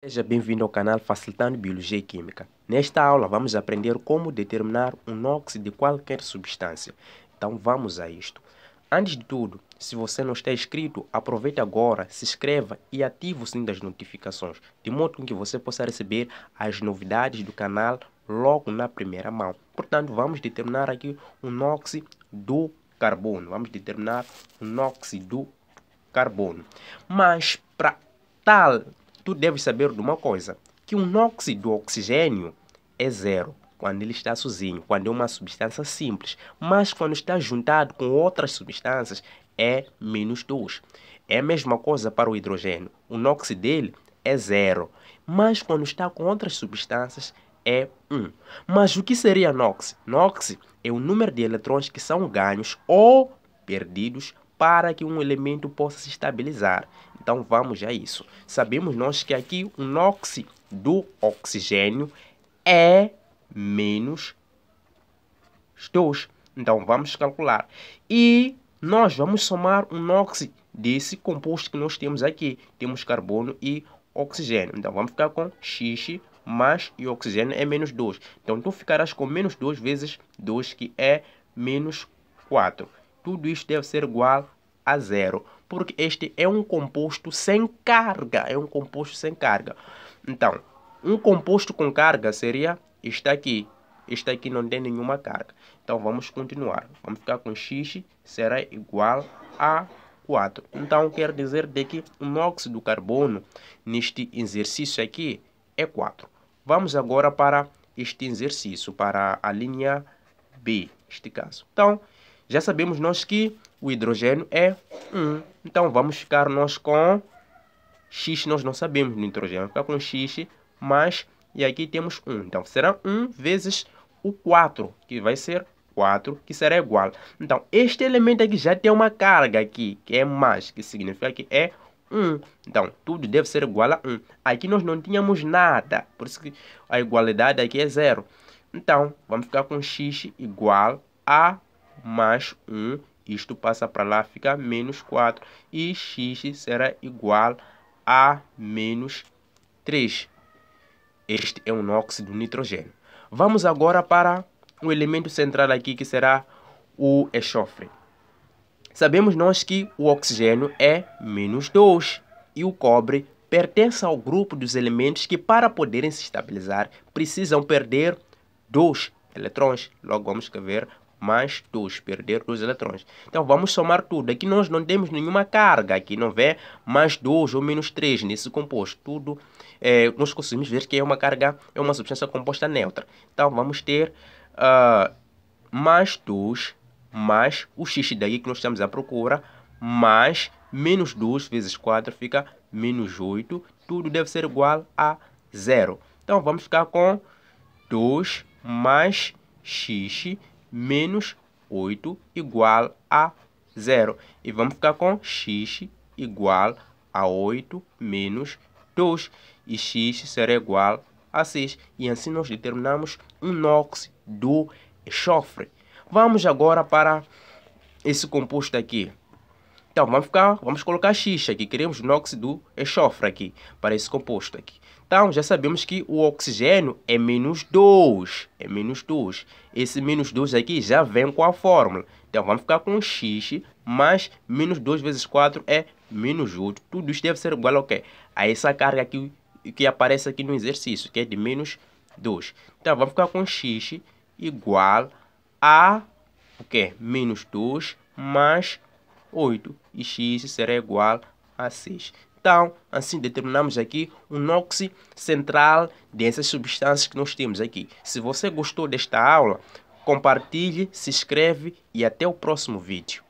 Seja bem-vindo ao canal Facilitando Biologia e Química. Nesta aula vamos aprender como determinar um NOx de qualquer substância. Então vamos a isto. Antes de tudo, se você não está inscrito, aproveite agora, se inscreva e ative o sininho das notificações, de modo que você possa receber as novidades do canal logo na primeira mão. Portanto, vamos determinar aqui o NOx do carbono. Vamos determinar o NOx do carbono. Mas para tal tu deves saber de uma coisa, que o NOx do oxigênio é zero quando ele está sozinho, quando é uma substância simples, mas quando está juntado com outras substâncias é menos 2. É a mesma coisa para o hidrogênio. O NOx dele é zero, mas quando está com outras substâncias é 1. Um. Mas o que seria NOx? NOx é o número de elétrons que são ganhos ou perdidos para que um elemento possa se estabilizar. Então vamos a isso. Sabemos nós que aqui o NOx do oxigênio é menos 2. Então vamos calcular. E nós vamos somar o NOx desse composto que nós temos aqui. Temos carbono e oxigênio. Então vamos ficar com x mais e oxigênio é menos 2. Então tu ficarás com menos 2 vezes 2 que é menos 4. Tudo isso deve ser igual a zero porque este é um composto sem carga, é um composto sem carga. Então, um composto com carga seria está aqui, este aqui não tem nenhuma carga. Então, vamos continuar, vamos ficar com x será igual a 4. Então, quer dizer de que o óxido de carbono neste exercício aqui é 4. Vamos agora para este exercício, para a linha B, neste caso. Então, já sabemos nós que o hidrogênio é 1. Então vamos ficar nós com x, nós não sabemos do nitrogênio. Vamos ficar com x mais, e aqui temos 1. Então será 1 vezes o 4, que vai ser 4, que será igual. Então este elemento aqui já tem uma carga aqui, que é mais, que significa que é 1. Então, tudo deve ser igual a 1. Aqui nós não tínhamos nada, por isso que a igualdade aqui é zero. Então, vamos ficar com x igual a mais 1, isto passa para lá, fica menos 4 e x será igual a menos 3. Este é um óxido nitrogênio. Vamos agora para o elemento central aqui que será o enxofre. Sabemos nós que o oxigênio é menos 2 e o cobre pertence ao grupo dos elementos que para poderem se estabilizar precisam perder 2 eletrões. Logo vamos escrever mais 2, perder os elétrons. Então vamos somar tudo, aqui nós não temos nenhuma carga, aqui não vê mais 2 ou menos 3 nesse composto, tudo é, nós conseguimos ver que é uma carga, é uma substância composta neutra. Então vamos ter uh, mais 2 mais o x daí que nós estamos à procura, mais menos 2 vezes 4 fica menos 8, tudo deve ser igual a zero. Então vamos ficar com 2 mais x menos 8 igual a zero. E vamos ficar com x igual a 8 menos 2. E x será igual a 6. E assim nós determinamos um óxido do enxofre. Vamos agora para esse composto aqui. Então, vamos, ficar, vamos colocar X aqui. Queremos o óxido do enxofre aqui, para esse composto aqui. Então, já sabemos que o oxigênio é menos 2. É menos 2. Esse menos 2 aqui já vem com a fórmula. Então, vamos ficar com x mais menos 2 vezes 4 é menos 8. Tudo isso deve ser igual ao quê? A essa carga aqui que aparece aqui no exercício, que é de menos 2. Então, vamos ficar com x igual a o quê? Menos 2 mais 8. E x será igual a 6. Então, assim determinamos aqui o NOx central dessas substâncias que nós temos aqui. Se você gostou desta aula, compartilhe, se inscreve e até o próximo vídeo.